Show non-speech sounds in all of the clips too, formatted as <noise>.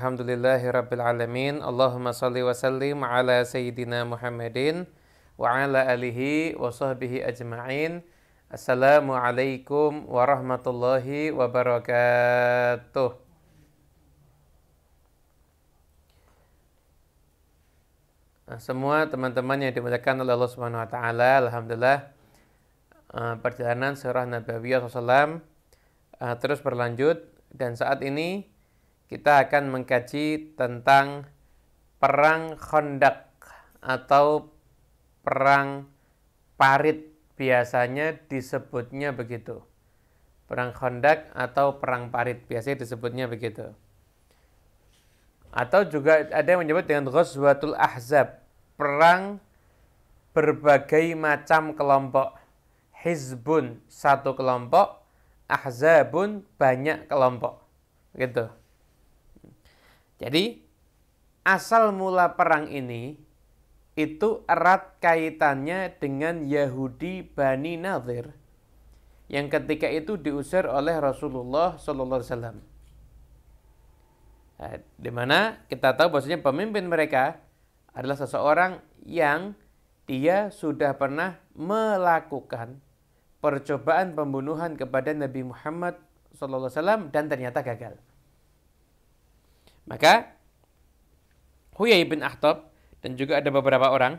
Alamin Allahumma salli wa sallim ala Sayyidina Muhammadin Wa ala alihi wa sahbihi ajma'in Assalamualaikum warahmatullahi wabarakatuh Nah, semua teman-teman yang dimuliakan oleh Allah Subhanahu wa taala, alhamdulillah eh, perjalanan surah Nabawiyah SAW eh, terus berlanjut dan saat ini kita akan mengkaji tentang perang Khandaq atau perang parit biasanya disebutnya begitu. Perang Khandaq atau perang parit biasanya disebutnya begitu. Atau juga ada yang menyebut dengan Ghazwatul Ahzab, perang berbagai macam kelompok. Hizbun satu kelompok, ahzabun banyak kelompok. Gitu. Jadi asal mula perang ini itu erat kaitannya dengan Yahudi Bani Nadir yang ketika itu diusir oleh Rasulullah Sallallahu Alaihi Wasallam. Nah, di mana kita tahu bahwasanya pemimpin mereka adalah seseorang yang dia sudah pernah melakukan percobaan pembunuhan kepada Nabi Muhammad SAW dan ternyata gagal. Maka Huyai bin Ahtab dan juga ada beberapa orang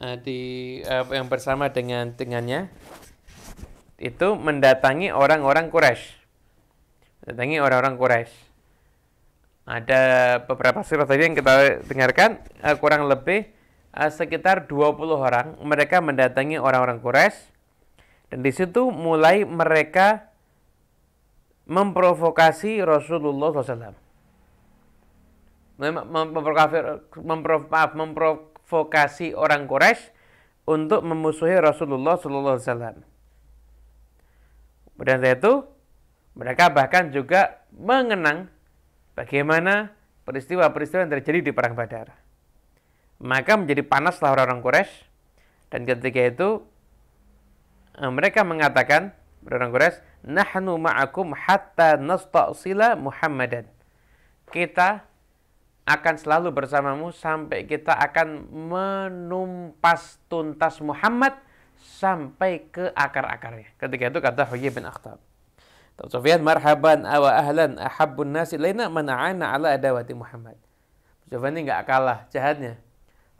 uh, di uh, yang bersama dengan dengannya itu mendatangi orang-orang Quraisy. Mendatangi orang-orang Quraisy. Ada beberapa sifat tadi yang kita dengarkan uh, kurang lebih uh, sekitar 20 orang mereka mendatangi orang-orang Quraisy dan di situ mulai mereka memprovokasi Rasulullah SAW memprovokasi orang Quraisy untuk memusuhi Rasulullah Sallallahu Alaihi Wasallam. Kemudian setelah itu mereka bahkan juga mengenang bagaimana peristiwa-peristiwa yang terjadi di Perang Badar. Maka menjadi panaslah orang-orang Quraisy dan ketika itu eh, mereka mengatakan orang Quraisy, "Nahnu ma'akum hatta nasta'sila Muhammadan." Kita akan selalu bersamamu sampai kita akan menumpas tuntas Muhammad sampai ke akar-akarnya. Ketika itu kata Huyai bin Akhtab. Sofyan marhaban awa ahlan ahabun nasi laina mana'ana ala adawati Muhammad. Sofyan ini nggak kalah jahatnya.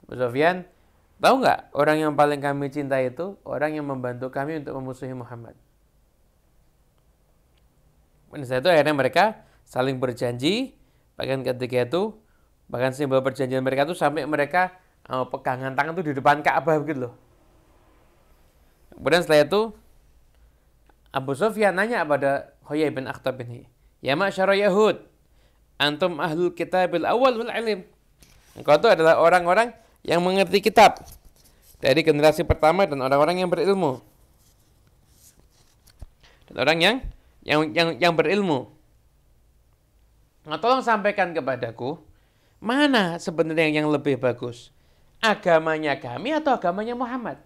Sofyan, tahu nggak orang yang paling kami cinta itu orang yang membantu kami untuk memusuhi Muhammad. Dan setelah itu akhirnya mereka saling berjanji, bahkan ketika itu Bahkan simbol perjanjian mereka tuh sampai mereka uh, pegangan tangan tuh di depan Ka'bah begitu loh. Kemudian setelah itu Abu Sufyan nanya kepada Huyai bin Akhtab ini, "Ya ma'syara Yahud, antum ahlul kitabil awal wal alim." Engkau itu adalah orang-orang yang mengerti kitab dari generasi pertama dan orang-orang yang berilmu. Dan orang yang yang yang, yang berilmu. Nah, tolong sampaikan kepadaku Mana sebenarnya yang lebih bagus? Agamanya kami atau agamanya Muhammad?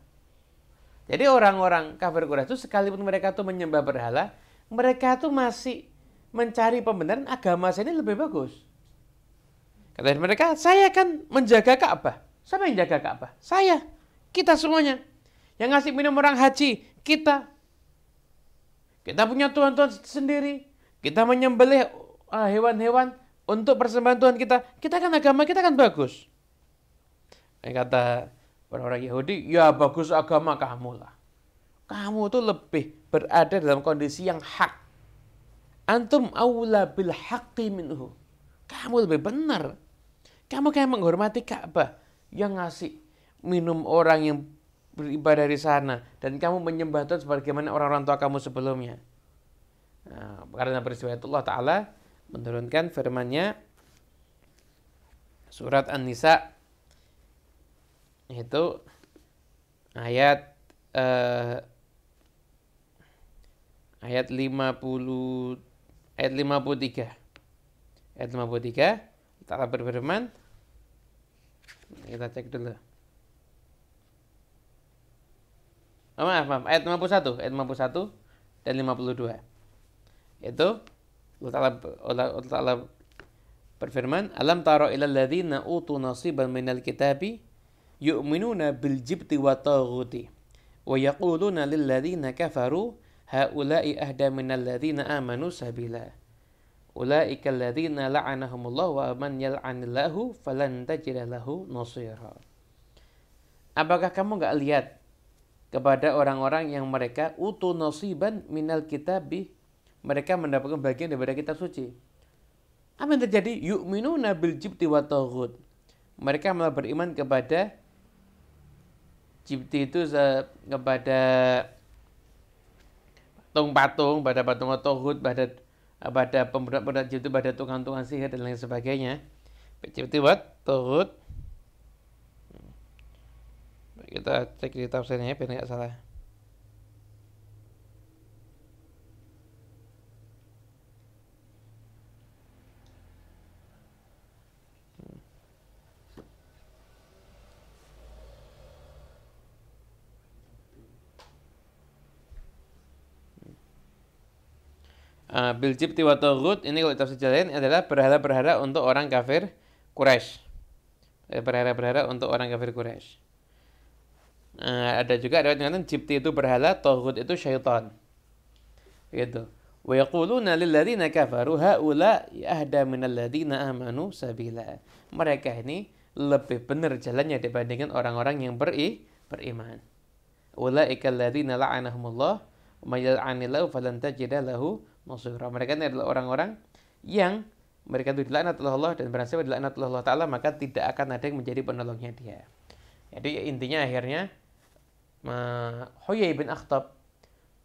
Jadi orang-orang kafir Quraisy itu sekalipun mereka tuh menyembah berhala, mereka tuh masih mencari pembenaran agama saya ini lebih bagus. Kata mereka, saya kan menjaga Ka'bah. Siapa yang jaga Ka'bah? Saya. Kita semuanya. Yang ngasih minum orang haji, kita. Kita punya tuan-tuan sendiri. Kita menyembelih eh, hewan-hewan untuk persembahan Tuhan kita, kita kan agama kita kan bagus. Eh, kata orang-orang Yahudi, ya bagus agama kamu lah. Kamu tuh lebih berada dalam kondisi yang hak. Antum awla bil haqqi minhu. Kamu lebih benar. Kamu kayak menghormati Ka'bah yang ngasih minum orang yang beribadah di sana dan kamu menyembah Tuhan sebagaimana orang-orang tua kamu sebelumnya. Nah, karena peristiwa itu Allah Ta'ala menurunkan firman-Nya surat An-Nisa yaitu ayat eh, ayat 50 ayat 53 ayat 53 telah berfirman kita cek dulu oh, maaf maaf ayat 51 ayat 51 dan 52 itu Allah Ta'ala Allah Ta'ala berfirman, "Alam taro ila ladzina utu nasiban minal kitabi yu'minuna bil jibti wa taghuti wa yaquluna lil kafaru haula'i ahda minal ladzina amanu sabila." Ulaika alladzina la'anahumullah wa man yal'anillahu falan tajida lahu nasira. Apakah kamu enggak lihat kepada orang-orang yang mereka utu nasiban minal kitabi mereka mendapatkan bagian daripada kitab suci. Apa yang terjadi? Yuk nabil jibti wa tawhud. Mereka malah beriman kepada jibti itu eh, kepada patung-patung, pada patung tauhud, pada pada pemberat-pemberat jibti, pada tukang-tukang sihir dan lain sebagainya. Jibti wa tawhud. Kita cek di tafsirnya ya, biar nggak salah. bil eh, biljibti wa ini kalau tafsir Jalain adalah berhala-berhala untuk orang kafir Quraisy. Eh, berhala-berhala untuk orang kafir Quraisy. Uh, ada juga ada yang mengatakan jibti itu berhala, tohut itu syaitan. Gitu. Wa yaquluna lil ladina kafaru haula ahda minal ladzina amanu sabila. Mereka ini lebih benar jalannya dibandingkan orang-orang yang beri, beriman. Ulaika ladzina la'anahumullah wa may yal'anillahu falan tajida lahu Masyhurah. Mereka ini adalah orang-orang yang mereka itu dilaknat oleh Allah dan berhasil dilaknat oleh Allah Ta'ala maka tidak akan ada yang menjadi penolongnya dia. Jadi intinya akhirnya Huyai bin Akhtab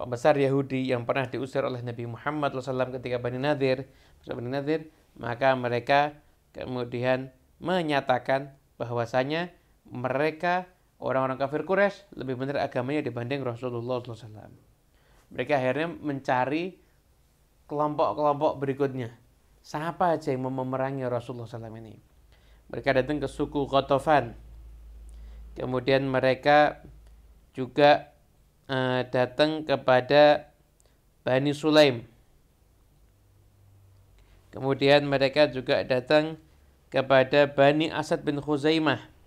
pembesar Yahudi yang pernah diusir oleh Nabi Muhammad SAW ketika Bani Nadir, Bani Nadir maka mereka kemudian menyatakan bahwasanya mereka orang-orang kafir Quraisy lebih benar agamanya dibanding Rasulullah SAW. Mereka akhirnya mencari kelompok-kelompok berikutnya. Siapa aja yang memerangi Rasulullah SAW ini? Mereka datang ke suku Qatofan. Kemudian mereka juga uh, datang kepada Bani Sulaim. Kemudian mereka juga datang kepada Bani Asad bin Khuzaimah.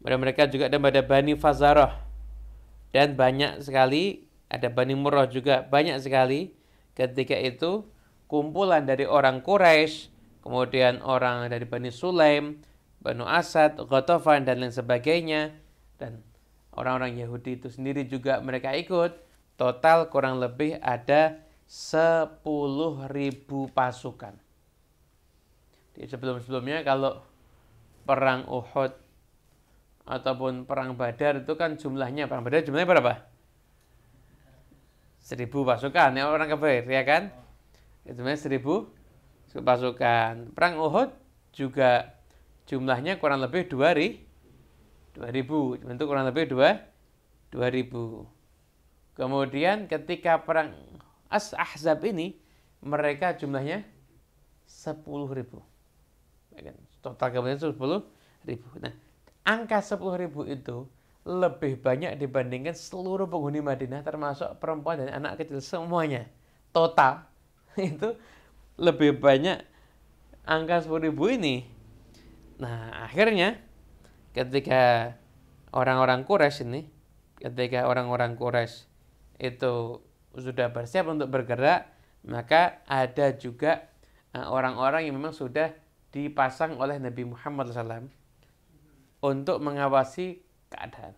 mereka juga ada pada Bani Fazarah. Dan banyak sekali ada Bani Murrah juga banyak sekali ketika itu kumpulan dari orang Quraisy, kemudian orang dari Bani Sulaim, Banu Asad, Ghatafan dan lain sebagainya dan orang-orang Yahudi itu sendiri juga mereka ikut. Total kurang lebih ada 10.000 pasukan. Di sebelum-sebelumnya kalau perang Uhud ataupun perang Badar itu kan jumlahnya perang Badar jumlahnya berapa? seribu pasukan ya orang kafir ya kan itu namanya seribu pasukan perang Uhud juga jumlahnya kurang lebih dua ri, dua ribu bentuk kurang lebih dua dua ribu kemudian ketika perang As Ahzab ini mereka jumlahnya sepuluh ribu ya kan? total kemudian sepuluh ribu nah angka sepuluh ribu itu lebih banyak dibandingkan seluruh penghuni Madinah termasuk perempuan dan anak kecil semuanya. Total <laughs> itu lebih banyak angka ribu ini. Nah, akhirnya ketika orang-orang Quraisy ini, ketika orang-orang Quraisy itu sudah bersiap untuk bergerak, maka ada juga eh, orang-orang yang memang sudah dipasang oleh Nabi Muhammad SAW untuk mengawasi keadaan.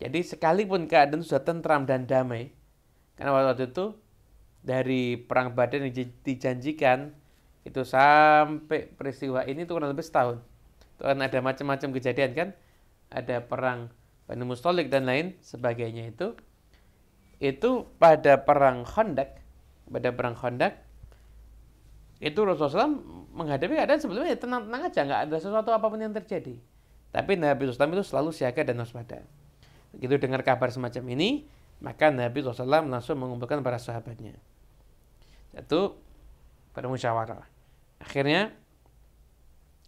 Jadi sekalipun keadaan sudah tentram dan damai, karena waktu itu dari perang Badan yang dijanjikan itu sampai peristiwa ini itu kurang lebih setahun. Itu kan ada macam-macam kejadian kan, ada perang Bani Mustolik dan lain sebagainya itu. Itu pada perang Khandaq, pada perang Khandaq itu Rasulullah SAW menghadapi keadaan sebelumnya tenang-tenang aja, nggak ada sesuatu apapun yang terjadi. Tapi Nabi SAW itu selalu siaga dan waspada. Begitu dengar kabar semacam ini, maka Nabi SAW langsung mengumpulkan para sahabatnya. Satu, bermusyawarah. Akhirnya,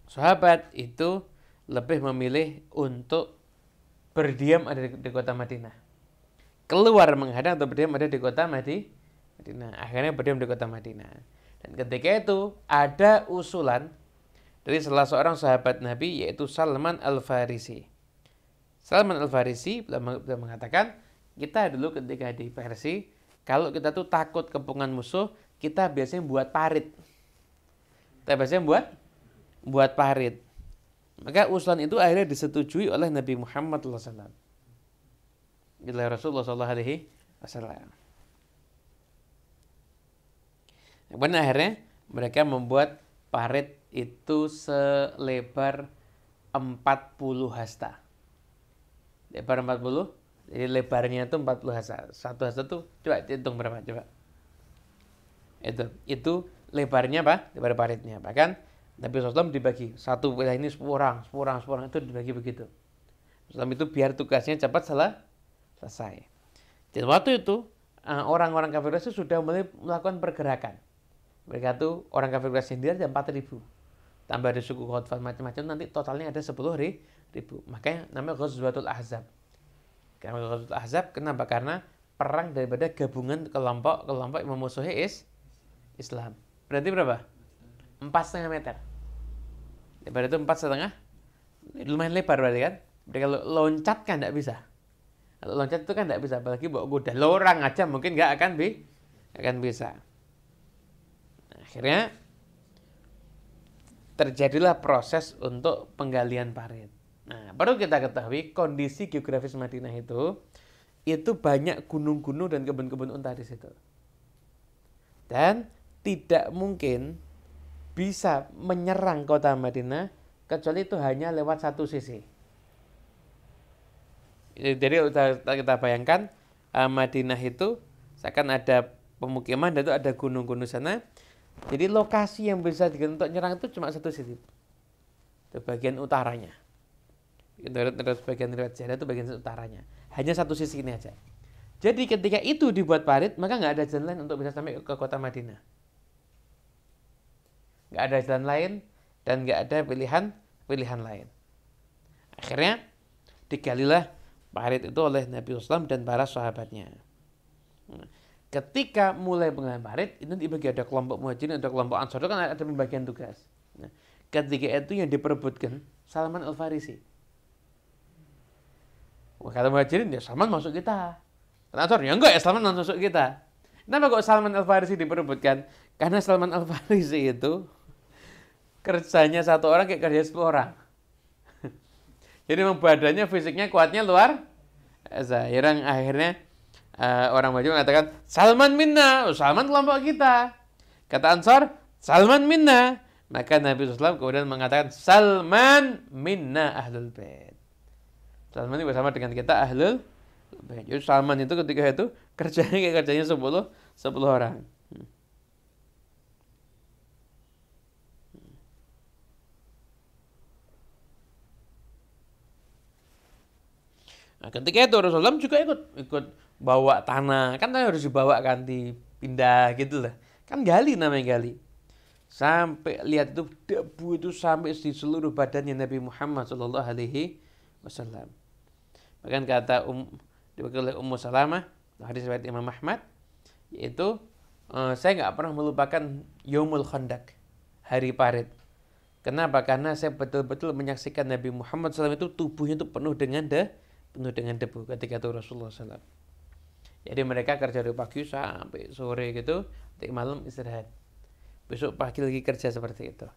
sahabat itu lebih memilih untuk berdiam ada di, di kota Madinah. Keluar menghadang atau berdiam ada di kota Madinah. Akhirnya berdiam di kota Madinah. Dan ketika itu ada usulan dari salah seorang sahabat Nabi yaitu Salman Al-Farisi. Salman Al-Farisi mengatakan, kita dulu ketika di Persia, kalau kita tuh takut kepungan musuh, kita biasanya buat parit. Kita biasanya buat buat parit. Maka usulan itu akhirnya disetujui oleh Nabi Muhammad SAW. Bila Rasulullah Sallallahu Alaihi Wasallam. Kemudian akhirnya mereka membuat parit itu selebar 40 hasta. Lebar 40? Jadi lebarnya itu 40 hasta. Satu hasta tuh coba hitung berapa coba. Itu itu lebarnya apa? Lebar paritnya. Bahkan Nabi SAW dibagi satu wilayah ini 10 orang, 10 orang, 10 orang itu dibagi begitu. Islam itu biar tugasnya cepat salah selesai. Jadi waktu itu eh, orang-orang kafir Quraisy sudah mulai melakukan pergerakan. Mereka tuh orang kafir Quraisy sendiri ada 4000 tambah ada suku khutbah macam-macam nanti totalnya ada 10 ribu makanya namanya Ghazwatul Ahzab karena Ghazwatul Ahzab kenapa karena perang daripada gabungan kelompok-kelompok yang memusuhi is Islam berarti berapa empat setengah meter daripada itu empat setengah lumayan lebar berarti kan Jadi kalau loncat kan tidak bisa kalau loncat itu kan tidak bisa apalagi bawa kuda lorang aja mungkin nggak akan bi akan bisa nah, akhirnya terjadilah proses untuk penggalian parit. Nah, perlu kita ketahui kondisi geografis Madinah itu itu banyak gunung-gunung dan kebun-kebun unta di situ. Dan tidak mungkin bisa menyerang kota Madinah kecuali itu hanya lewat satu sisi. Jadi kita bayangkan eh, Madinah itu seakan ada pemukiman dan itu ada gunung-gunung sana jadi lokasi yang bisa digunakan untuk nyerang itu cuma satu sisi. Itu bagian utaranya. Menurut bagian riwayat sejarah itu bagian utaranya. Hanya satu sisi ini aja. Jadi ketika itu dibuat parit, maka nggak ada jalan lain untuk bisa sampai ke kota Madinah. Nggak ada jalan lain dan nggak ada pilihan pilihan lain. Akhirnya digalilah parit itu oleh Nabi Islam dan para sahabatnya. Nah, ketika mulai bulan Maret itu dibagi ada kelompok muhajirin ada kelompok ansor itu kan ada pembagian tugas nah, ketika itu yang diperebutkan Salman Al Farisi Wah, kata muhajirin ya Salman masuk kita kata ansor ya enggak ya Salman masuk kita kenapa kok Salman Al Farisi diperebutkan karena Salman Al Farisi itu kerjanya satu orang kayak kerja sepuluh orang <laughs> jadi memang fisiknya kuatnya luar zahir yang akhirnya uh, orang Majum mengatakan Salman minna, oh, Salman kelompok kita. Kata Ansar, Salman minna. Maka Nabi SAW kemudian mengatakan Salman minna ahlul bait. Salman ini bersama dengan kita ahlul bait. Jadi Salman itu ketika itu kerjanya kayak kerjanya 10 10 orang. Nah, ketika itu Rasulullah juga ikut ikut bawa tanah, kan tanah harus dibawa kan dipindah gitu lah. Kan gali namanya gali. Sampai lihat itu debu itu sampai di seluruh badannya Nabi Muhammad Shallallahu alaihi wasallam. Bahkan kata um, dipakai oleh Ummu Salamah hadis riwayat Imam Ahmad yaitu uh, saya nggak pernah melupakan Yomul Khandak, hari parit. Kenapa? Karena saya betul-betul menyaksikan Nabi Muhammad SAW itu tubuhnya itu penuh dengan de penuh dengan debu ketika itu Rasulullah SAW. Jadi mereka kerja dari pagi sampai sore gitu, nanti malam istirahat. Besok pagi lagi kerja seperti itu.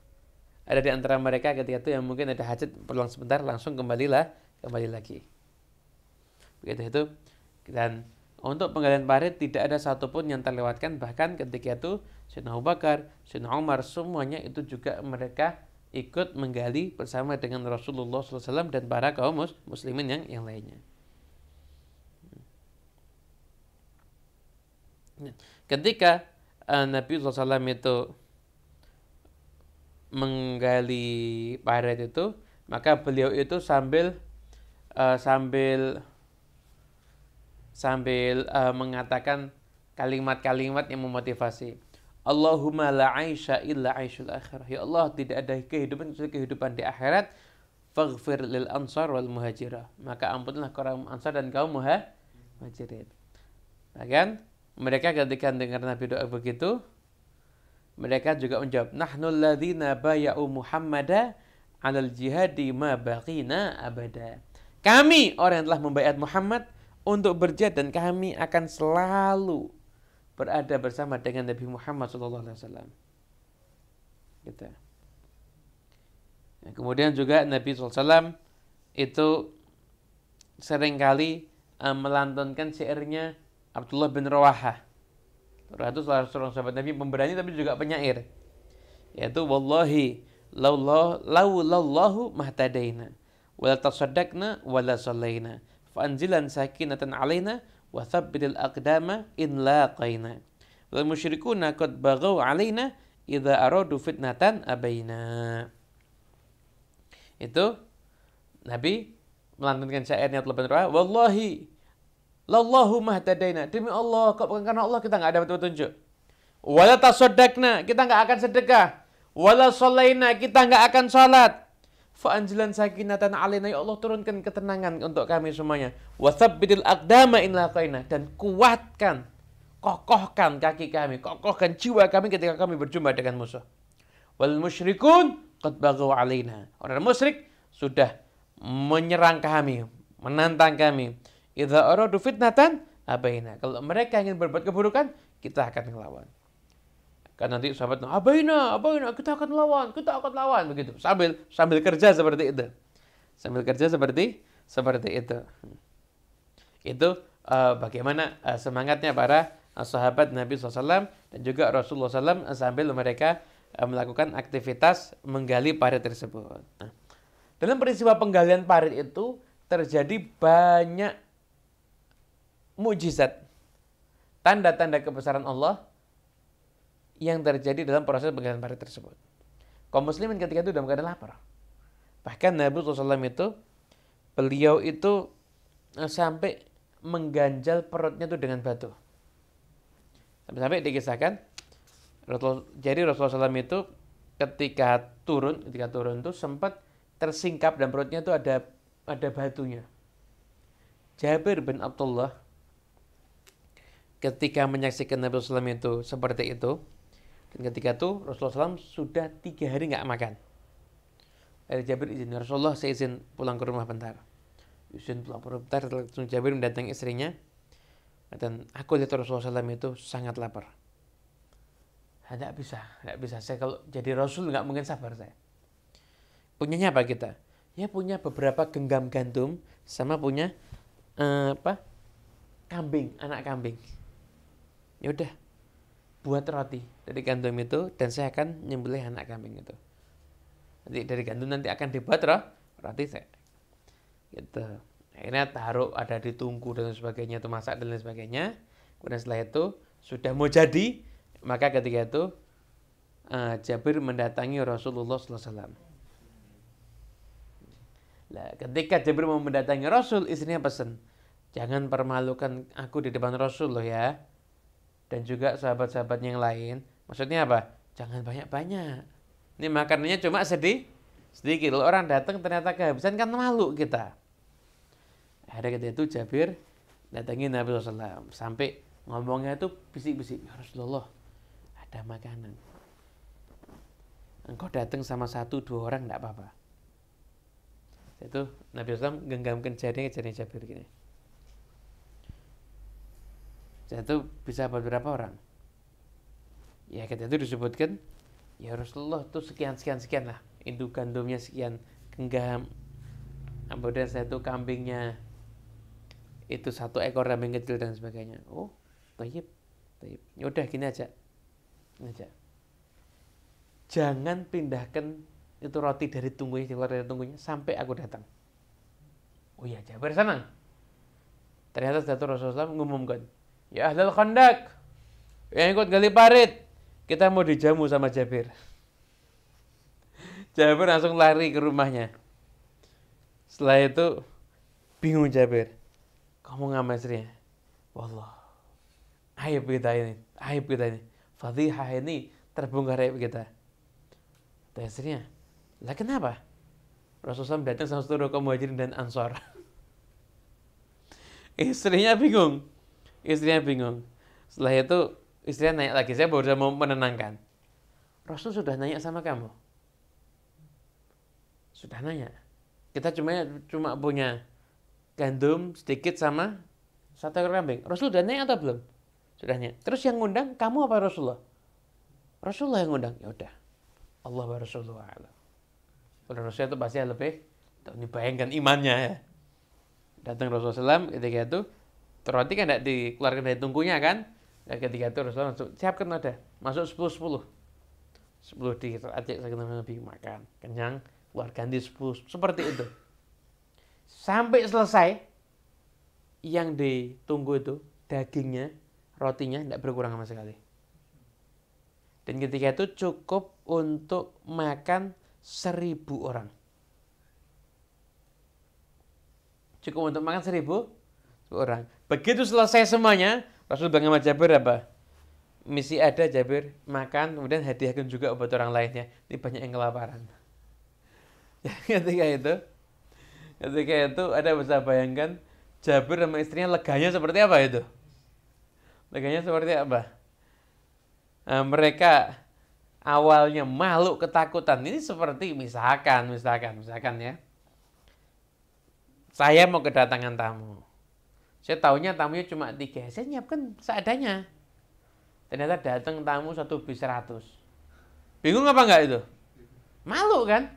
Ada di antara mereka ketika itu yang mungkin ada hajat pulang sebentar langsung kembalilah kembali lagi. Begitu itu dan untuk penggalian parit tidak ada satupun yang terlewatkan bahkan ketika itu Sayyidina Bakar, Sayyidina Umar semuanya itu juga mereka ikut menggali bersama dengan Rasulullah SAW dan para kaum muslimin yang yang lainnya. Nah, ketika uh, Nabi SAW itu menggali parit itu, maka beliau itu sambil uh, sambil sambil uh, mengatakan kalimat-kalimat yang memotivasi. Allahumma la aisha illa aishul akhirah. Ya Allah, tidak ada kehidupan kehidupan di akhirat. Faghfir lil ansar wal muhajirah. Maka ampunlah kaum ansar dan kaum muhajirin. Nah kan? Mereka ketika dengar Nabi doa begitu, mereka juga menjawab, Nahnu alladhina baya'u Muhammada alal jihadi ma baqina abada. Kami orang yang telah membayar Muhammad untuk berjihad dan kami akan selalu berada bersama dengan Nabi Muhammad SAW. Kita. Nah, kemudian juga Nabi SAW itu seringkali uh, melantunkan syairnya Abdullah bin Rawaha. Rawaha itu salah seorang sahabat Nabi pemberani tapi juga penyair. Yaitu wallahi laulah laulallahu mahtadaina wala tasaddaqna wala sallaina fa anzilan sakinatan alaina wa الْأَقْدَامَ إِنْ لَا laqaina وَالْمُشْرِكُونَ musyrikuna qad baghaw alaina idza aradu itu Nabi melantunkan syairnya Tuhan Ruha, Wallahi, Lallahu mahtadaina. Demi Allah, karena Allah kita nggak dapat petunjuk. Wala tasodakna, kita nggak akan sedekah. Wala solaina, kita nggak akan sholat. Fa'anjilan sakinatan alina ya Allah turunkan ketenangan untuk kami semuanya. Wasabbitil aqdama in laqaina dan kuatkan, kokohkan kaki kami, kokohkan jiwa kami ketika kami berjumpa dengan musuh. Wal musyrikun qad Alina. alaina. Orang musyrik sudah menyerang kami, menantang kami. Idza aradu fitnatan abaina. Kalau mereka ingin berbuat keburukan, kita akan melawan. Kan nanti sahabat, abaina, abaina, kita akan lawan, kita akan lawan, begitu. Sambil sambil kerja seperti itu. Sambil kerja seperti seperti itu. Itu uh, bagaimana uh, semangatnya para eh, sahabat Nabi SAW dan juga Rasulullah SAW sambil mereka uh, melakukan aktivitas menggali parit tersebut. Nah, dalam peristiwa penggalian parit itu terjadi banyak mujizat, tanda-tanda kebesaran Allah yang terjadi dalam proses pegangan parit tersebut. Kaum muslimin ketika itu dalam keadaan lapar. Bahkan Nabi SAW itu, beliau itu eh, sampai mengganjal perutnya itu dengan batu. Sampai-sampai dikisahkan, jadi Rasulullah SAW itu ketika turun, ketika turun itu sempat tersingkap dan perutnya itu ada ada batunya. Jabir bin Abdullah ketika menyaksikan Nabi SAW itu seperti itu, dan ketika itu Rasulullah SAW sudah tiga hari nggak makan. Ada Jabir izin, Rasulullah saya izin pulang ke rumah bentar. Izin pulang ke rumah bentar, langsung Jabir mendatangi istrinya. Dan aku lihat Rasulullah SAW itu sangat lapar. Tidak ah, bisa, tidak bisa. Saya kalau jadi Rasul nggak mungkin sabar saya. Punyanya apa kita? Ya punya beberapa genggam gandum sama punya eh, apa kambing, anak kambing. Ya udah, buat roti dari gandum itu dan saya akan nyembelih anak kambing itu. Nanti dari gandum nanti akan dibuat roh, roti saya. Gitu. Akhirnya taruh ada di tungku dan sebagainya itu masak dan lain sebagainya. Kemudian setelah itu sudah mau jadi, maka ketika itu uh, Jabir mendatangi Rasulullah SAW. Wasallam ketika Jabir mau mendatangi Rasul, istrinya pesan, jangan permalukan aku di depan Rasul loh ya dan juga sahabat-sahabat yang lain. Maksudnya apa? Jangan banyak-banyak. Ini makanannya cuma sedih, sedikit. Loh, orang datang ternyata kehabisan kan malu kita. Ada ketika itu Jabir datangi Nabi SAW sampai ngomongnya itu bisik-bisik ya Rasulullah ada makanan engkau datang sama satu dua orang tidak apa-apa itu Nabi SAW genggamkan jarinya jari Jabir gini Jatuh bisa berapa orang? Ya ketika itu disebutkan, ya Rasulullah itu sekian sekian sekian lah. Induk gandumnya sekian, genggam. Kemudian satu kambingnya itu satu ekor kambing kecil dan sebagainya. Oh, tayyib, tayyib. Ya udah gini aja, gini aja. Jangan pindahkan itu roti dari tunggunya keluar dari tunggunya sampai aku datang. Oh iya, jabar senang. Ternyata satu Rasulullah mengumumkan, Ya ahlul kondak. Yang ikut gali parit. Kita mau dijamu sama Jabir. <laughs> Jabir langsung lari ke rumahnya. Setelah itu bingung Jabir. Kamu nggak masrinya? Wallah. Aib kita ini. Aib kita ini. Fadihah ini terbongkar aib kita. Dan istrinya, lah kenapa? Rasulullah datang sama seluruh kaum muhajirin dan ansor. <laughs> Istrinya bingung. Istrinya bingung. Setelah itu istrinya nanya lagi, saya baru mau menenangkan. Rasul sudah nanya sama kamu? Sudah nanya. Kita cuma cuma punya gandum sedikit sama satu ekor kambing. Rasul sudah nanya atau belum? Sudah nanya. Terus yang ngundang kamu apa Rasulullah? Rasulullah yang ngundang. Ya udah. Allah wa Rasulullah Kalau Rasul itu pasti lebih ini bayangkan imannya ya. Datang Rasulullah SAW ketika itu Terhenti kan tidak dikeluarkan dari tungkunya kan? ketika itu Rasulullah masuk, siapkan ada, masuk sepuluh sepuluh, sepuluh di ajak sakit Nabi makan, kenyang, keluar ganti sepuluh, Seperti itu. Sampai selesai yang ditunggu itu dagingnya, rotinya tidak berkurang sama sekali. Dan ketika itu cukup untuk makan seribu orang. Cukup untuk makan seribu orang. Begitu selesai semuanya, Rasul bilang sama Jabir apa? Misi ada Jabir, makan, kemudian hadiahkan juga buat orang lainnya. Ini banyak yang kelaparan. <laughs> Ya, ketika itu, ketika itu ada bisa bayangkan Jabir sama istrinya leganya seperti apa itu? Leganya seperti apa? Nah, mereka awalnya malu ketakutan. Ini seperti misalkan, misalkan, misalkan ya. Saya mau kedatangan tamu saya tahunya tamunya cuma tiga. Saya nyiapkan seadanya. Ternyata datang tamu satu bis seratus. Bingung apa enggak itu? Malu kan?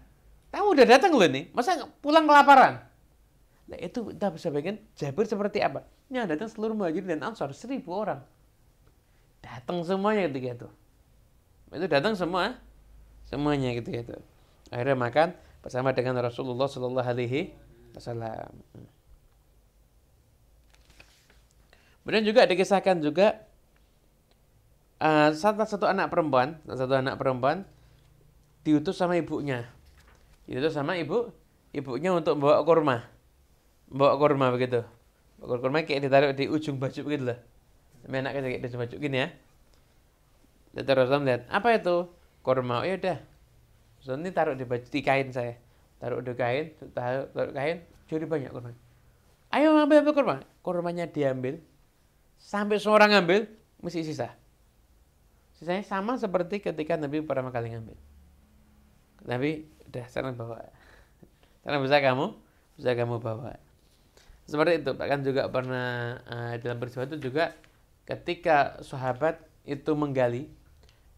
Tamu udah datang loh nih. Masa pulang kelaparan? Nah itu kita bisa bayangkan Jabir seperti apa. Ini datang seluruh muhajirin dan ansor. Seribu orang. Datang semuanya gitu itu. Itu datang semua. Semuanya gitu itu. Akhirnya makan bersama dengan Rasulullah Shallallahu Alaihi Wasallam. Kemudian juga dikisahkan juga uh, salah satu anak perempuan, satu anak perempuan diutus sama ibunya. diutus sama ibu, ibunya untuk bawa kurma. bawa kurma begitu. Bawa kurma kayak ditaruh di ujung baju begitu loh. Sampai anak kayak di ujung baju gini ya. terus Rasulullah melihat, apa itu? Kurma, oh yaudah. Rasulullah ini taruh di baju, di kain saya. Taruh di kain, taruh, taruh kain, curi banyak kurma. Ayo ambil, ambil kurma. Kurmanya diambil, Sampai seorang ngambil, mesti sisa. Sisanya sama seperti ketika Nabi pertama kali ngambil. Nabi, udah sana bawa. Karena bisa kamu, bisa kamu bawa. Seperti itu, bahkan juga pernah uh, dalam peristiwa itu juga ketika sahabat itu menggali,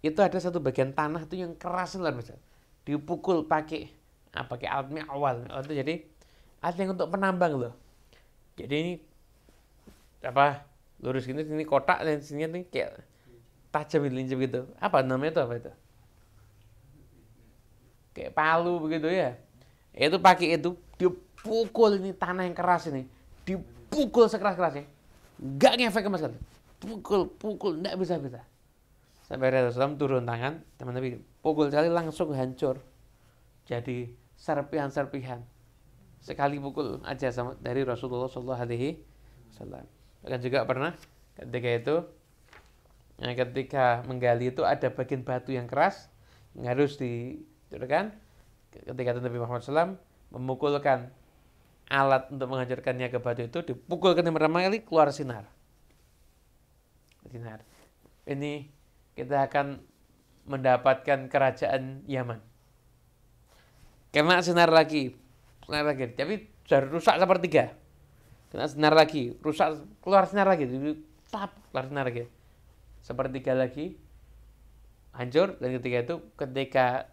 itu ada satu bagian tanah itu yang keras luar biasa. Dipukul pakai ah, pakai alat awal. Itu jadi alat yang untuk penambang loh. Jadi ini apa lurus gini sini kotak dan sini ini kayak tajam gitu lincah gitu apa namanya itu apa itu kayak palu begitu ya itu pakai itu dipukul ini tanah yang keras ini dipukul sekeras kerasnya nggak ngefek sama sekali pukul pukul nggak bisa bisa sampai Rasulullah turun tangan teman teman pukul sekali langsung hancur jadi serpihan serpihan sekali pukul aja sama dari Rasulullah Shallallahu Alaihi Wasallam kan juga pernah ketika itu nah, ketika menggali itu ada bagian batu yang keras yang harus dihancurkan ketika Nabi Muhammad SAW memukulkan alat untuk menghancurkannya ke batu itu dipukulkan pertama kali keluar sinar sinar ini kita akan mendapatkan kerajaan Yaman kena sinar lagi sinar lagi tapi sudah rusak sepertiga kena senar lagi rusak keluar sinar lagi tap keluar sinar lagi seperti sepertiga lagi hancur dan ketiga itu ketika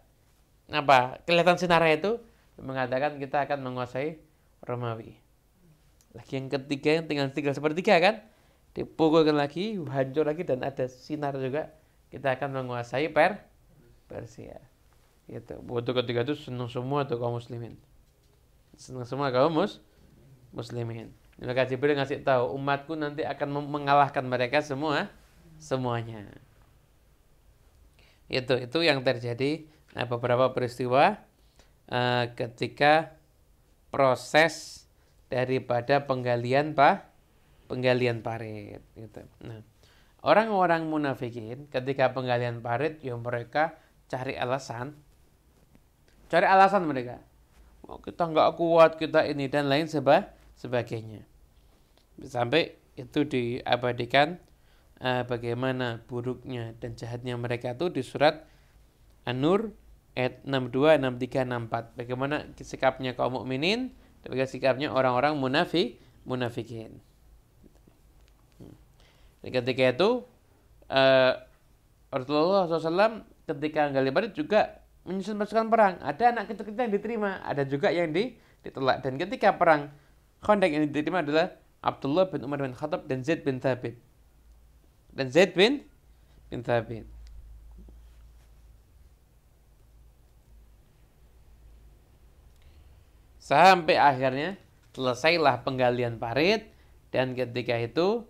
apa kelihatan sinar itu mengatakan kita akan menguasai Romawi lagi yang ketiga yang tinggal tinggal sepertiga kan dipukulkan lagi hancur lagi dan ada sinar juga kita akan menguasai per Persia itu waktu ketiga itu senang semua tuh kaum muslimin senang semua kaum mus muslimin maka Jibril ngasih tahu umatku nanti akan mengalahkan mereka semua semuanya. Itu itu yang terjadi nah, beberapa peristiwa uh, ketika proses daripada penggalian pa, penggalian parit gitu. Nah, orang-orang munafikin ketika penggalian parit ya mereka cari alasan. Cari alasan mereka. Oh, kita nggak kuat, kita ini dan lain sebab sebagainya. Sampai itu diabadikan uh, bagaimana buruknya dan jahatnya mereka itu di surat An-Nur ayat 62, 63, 64. Bagaimana sikapnya kaum mukminin bagaimana sikapnya orang-orang munafik, munafikin. Dan ketika itu uh, Rasulullah SAW ketika nggali badut juga menyusun pasukan perang. Ada anak kecil-kecil yang diterima, ada juga yang di, ditolak. Dan ketika perang Kontak yang diterima adalah Abdullah bin Umar bin Khattab dan Zaid bin Thabit. Dan Zaid bin bin Thabit. Sampai akhirnya selesailah penggalian parit dan ketika itu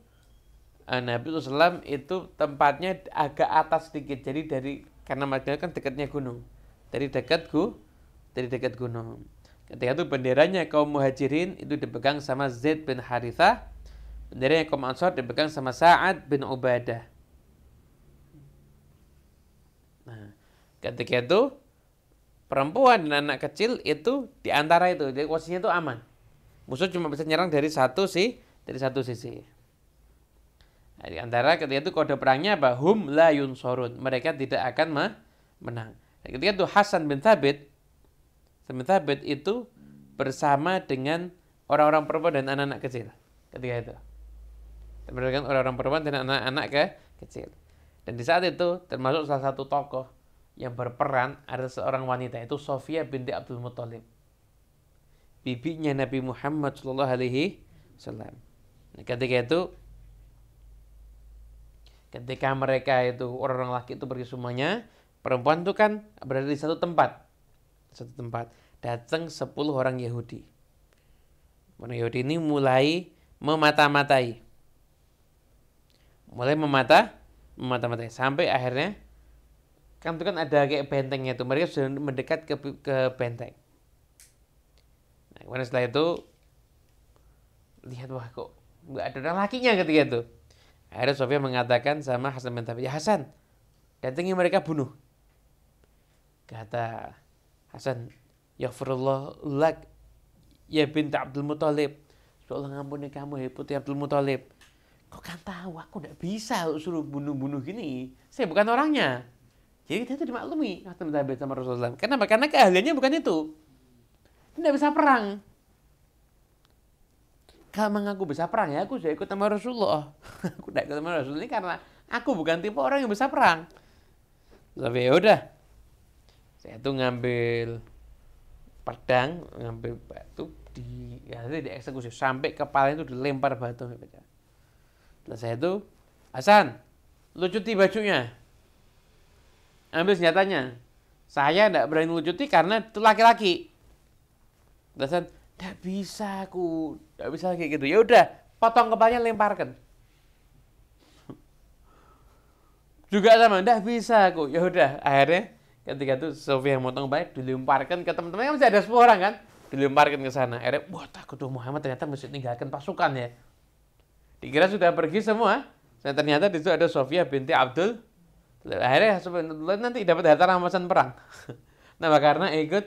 eh, Nabi SAW itu tempatnya agak atas sedikit. Jadi dari karena Madinah kan dekatnya gunung. Dari dekat gu, dari dekat gunung. Ketika itu benderanya kaum muhajirin itu dipegang sama Zaid bin Harithah. Benderanya kaum ansor dipegang sama Sa'ad bin Ubadah. Nah, ketika itu perempuan dan anak kecil itu di antara itu. Jadi posisinya itu aman. Musuh cuma bisa nyerang dari satu sih, dari satu sisi. Nah, di antara ketika itu kode perangnya apa? Hum la yunsorun. Mereka tidak akan menang. Nah, ketika itu Hasan bin Thabit Sementara bed itu bersama dengan orang-orang perempuan dan anak-anak kecil ketika itu. Berdasarkan orang-orang perempuan dan anak-anak ke kecil. Dan di saat itu termasuk salah satu tokoh yang berperan ada seorang wanita itu Sofia binti Abdul Muthalib. Bibinya Nabi Muhammad Shallallahu alaihi wasallam. Nah, ketika itu ketika mereka itu orang-orang laki itu pergi semuanya, perempuan itu kan berada di satu tempat satu tempat datang sepuluh orang Yahudi. Orang Yahudi ini mulai memata-matai. Mulai memata memata-matai sampai akhirnya kan itu kan ada kayak bentengnya tuh mereka sudah mendekat ke, ke benteng. Nah, kemudian setelah itu lihat wah kok nggak ada orang lakinya ketika itu. Akhirnya Sofia mengatakan sama Hasan bin Thabit, ya Hasan, datangi mereka bunuh. Kata Hasan yaghfirullah lak ya binti Abdul Muthalib Allah ngampuni kamu ya putri Abdul Muthalib kau kan tahu aku gak bisa suruh bunuh-bunuh gini saya bukan orangnya jadi kita itu dimaklumi kata Nabi sama Rasulullah kenapa karena keahliannya bukan itu tidak bisa perang kalau mengaku bisa perang ya aku sudah ikut sama Rasulullah <laughs> aku tidak ikut sama Rasulullah ini karena aku bukan tipe orang yang bisa perang tapi yaudah saya tuh ngambil pedang ngambil batu di ya, dieksekusi sampai kepalanya itu dilempar batu dan nah, saya tuh Hasan lu cuti bajunya ambil senjatanya saya tidak berani lucuti karena itu laki-laki nah, Hasan, saya tidak bisa aku tidak bisa kayak gitu ya udah potong kepalanya lemparkan juga sama tidak bisa aku ya udah akhirnya ketika itu Sofi yang motong baik dilemparkan ke teman-temannya masih ada sepuluh orang kan dilemparkan ke sana akhirnya wah takut tuh Muhammad ternyata mesti tinggalkan pasukan ya dikira sudah pergi semua dan ternyata di situ ada Sofia binti Abdul akhirnya nanti dapat harta rampasan perang <laughs> nah karena ikut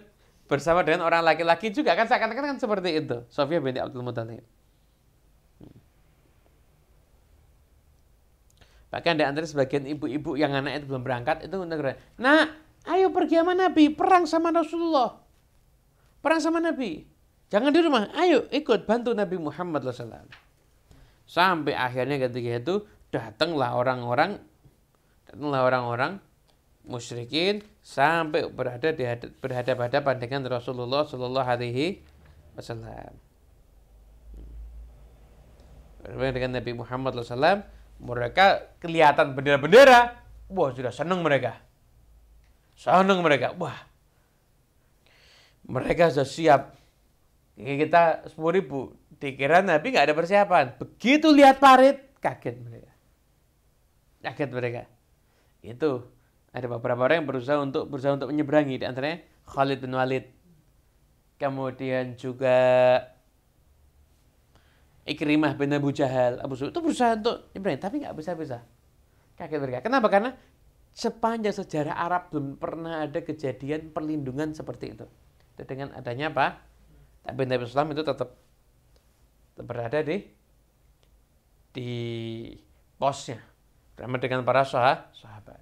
bersama dengan orang laki-laki juga kan saya katakan kan seperti itu Sofia binti Abdul Muttalib Bahkan ada antara sebagian ibu-ibu yang anaknya itu belum berangkat itu untuk nak Ayo pergi sama Nabi, perang sama Rasulullah. Perang sama Nabi. Jangan di rumah, ayo ikut bantu Nabi Muhammad SAW. Sampai akhirnya ketika itu datanglah orang-orang datanglah orang-orang musyrikin sampai berada di berhadapan dengan Rasulullah SAW. Alaihi Wasallam. Berhadapan dengan Nabi Muhammad SAW, mereka kelihatan bendera-bendera, wah sudah senang mereka. Seneng mereka. Wah. Mereka sudah siap. Kita sepuluh ribu. Dikira Nabi nggak ada persiapan. Begitu lihat parit, kaget mereka. Kaget mereka. Itu. Ada beberapa orang yang berusaha untuk berusaha untuk menyeberangi. Di antaranya Khalid bin Walid. Kemudian juga Ikrimah bin Abu Jahal, Abu Suhu. itu berusaha untuk menyeberangi. tapi nggak bisa-bisa. Kaget mereka. Kenapa? Karena sepanjang sejarah Arab belum pernah ada kejadian perlindungan seperti itu. Dengan adanya apa? Tapi Nabi Islam itu tetap, berada di di posnya bersama dengan para sahabat.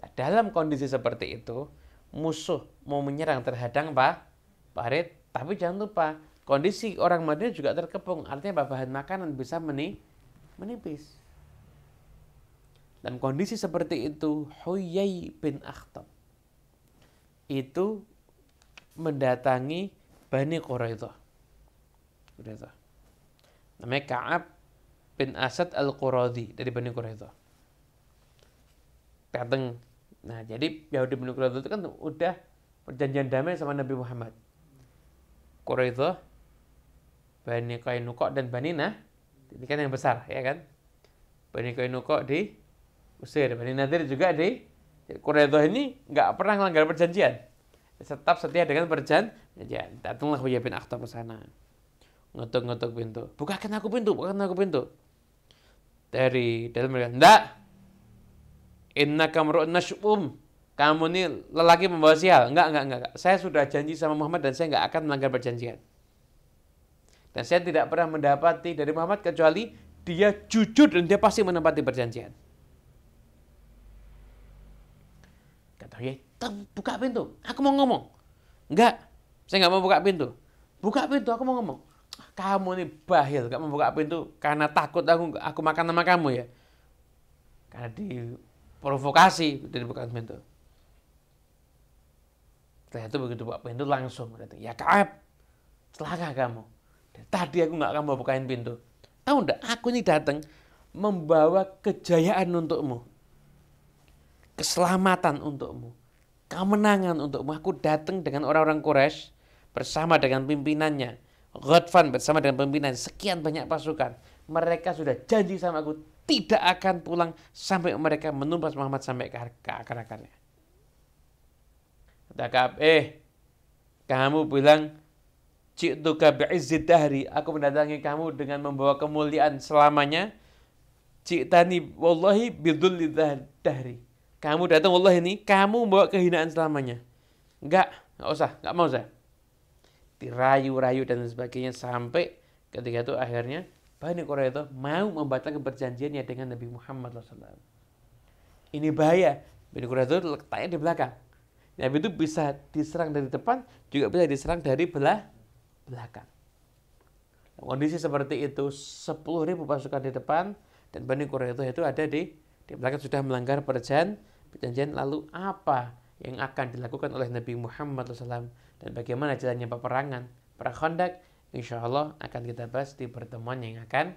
Nah, dalam kondisi seperti itu, musuh mau menyerang terhadang Pak Parit, tapi jangan lupa kondisi orang Madinah juga terkepung. Artinya bahan makanan bisa menipis. Dan kondisi seperti itu, Huyai bin Akhtab itu mendatangi Bani Quraidah. Namanya Ka'ab bin Asad Al-Quradi dari Bani Quraidah. Datang. Nah, jadi Yahudi Bani Quraidah itu kan udah perjanjian damai sama Nabi Muhammad. Quraidah, Bani kainukok dan Bani Nah, ini kan yang besar, ya kan? Bani kainukok di usir. Bani Nadir juga di Quraidah ini nggak pernah melanggar perjanjian. Tetap setia dengan perjanjian. Datanglah Huya bin Akhtab ke sana. Ngetuk-ngetuk pintu. Bukakan aku pintu, bukakan aku pintu. Dari dalam mereka, enggak. Inna kamru nash'um. Kamu ini lelaki membawa sial. Enggak, enggak, enggak. Saya sudah janji sama Muhammad dan saya enggak akan melanggar perjanjian. Dan saya tidak pernah mendapati dari Muhammad kecuali dia jujur dan dia pasti menepati perjanjian. tahu ya, buka pintu. Aku mau ngomong. Enggak, saya enggak mau buka pintu. Buka pintu, aku mau ngomong. Kamu nih bahil, nggak mau buka pintu karena takut aku aku makan sama kamu ya. Karena diprovokasi dari buka pintu. Setelah itu begitu buka pintu langsung berarti, ya Kaab, celaka kamu. Tadi aku nggak mau bukain pintu. Tahu enggak, aku ini datang membawa kejayaan untukmu keselamatan untukmu, kemenangan untukmu. Aku datang dengan orang-orang Quraisy bersama dengan pimpinannya. Ghadfan bersama dengan pimpinan sekian banyak pasukan. Mereka sudah janji sama aku tidak akan pulang sampai mereka menumpas Muhammad sampai ke, akar-akarnya. Dakap eh kamu bilang Cik bi'izzid dahri. Aku mendatangi kamu dengan membawa kemuliaan selamanya. Cik Tani, wallahi bidulli dahri. Kamu datang Allah ini, kamu bawa kehinaan selamanya. Enggak, enggak usah, enggak mau saya. Dirayu-rayu dan sebagainya sampai ketika itu akhirnya Bani itu mau membatalkan perjanjiannya dengan Nabi Muhammad SAW. Ini bahaya. Bani Quraidah itu letaknya di belakang. Nabi itu bisa diserang dari depan, juga bisa diserang dari belah belakang. Kondisi seperti itu, 10.000 pasukan di depan, dan Bani Quraidah itu ada di di belakang sudah melanggar perjanjian perjanjian lalu apa yang akan dilakukan oleh Nabi Muhammad SAW dan bagaimana jalannya peperangan para kondak insya Allah akan kita bahas di pertemuan yang akan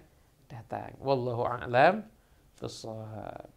datang. Wallahu a'lam bishawab.